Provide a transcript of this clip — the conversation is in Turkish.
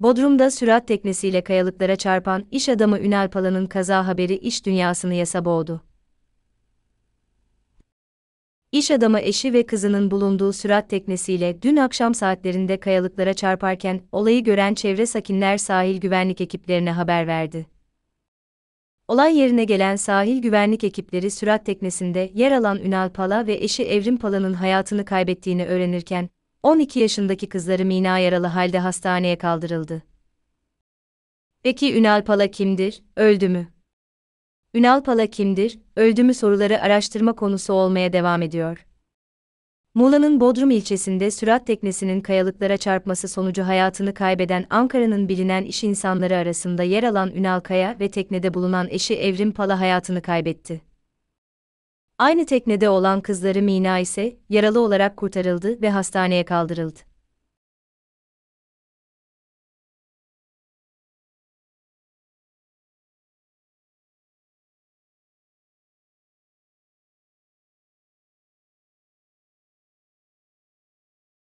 Bodrum'da sürat teknesiyle kayalıklara çarpan iş adamı Ünal Pala'nın kaza haberi iş dünyasını yasa boğdu. İş adamı eşi ve kızının bulunduğu sürat teknesiyle dün akşam saatlerinde kayalıklara çarparken olayı gören çevre sakinler sahil güvenlik ekiplerine haber verdi. Olay yerine gelen sahil güvenlik ekipleri sürat teknesinde yer alan Ünal Pala ve eşi Evrim Pala'nın hayatını kaybettiğini öğrenirken 12 yaşındaki kızları Mina yaralı halde hastaneye kaldırıldı. Peki Ünal Pala kimdir, öldü mü? Ünal Pala kimdir, öldü mü soruları araştırma konusu olmaya devam ediyor. Muğla'nın Bodrum ilçesinde sürat teknesinin kayalıklara çarpması sonucu hayatını kaybeden Ankara'nın bilinen iş insanları arasında yer alan Ünal Kaya ve teknede bulunan eşi Evrim Pala hayatını kaybetti. Aynı teknede olan kızları Mina ise yaralı olarak kurtarıldı ve hastaneye kaldırıldı.